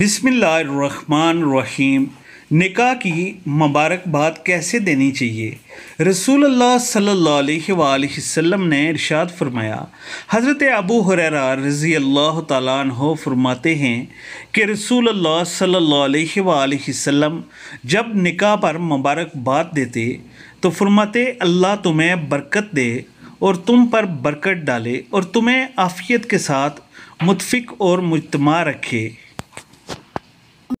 रहीम निका की मुबारकबाद कैसे देनी चाहिए रसूल अल्लाह सल्लल्लाहु अलैहि वसल्लम ने इरशाद फरमाया हज़रत अबू हुरैरा रज़ी अल्लाह तहो फरमाते हैं कि रसूल अल्लाह सल्लल्लाहु अलैहि वसल्लम जब निका पर मुबारकबाद देते तो फरमाते अल्लाह तुम्हें बरकत दे और तुम पर बरकत डाले और तुम्हें आफ़ियत के साथ मुतफिक और मुजतमा रखे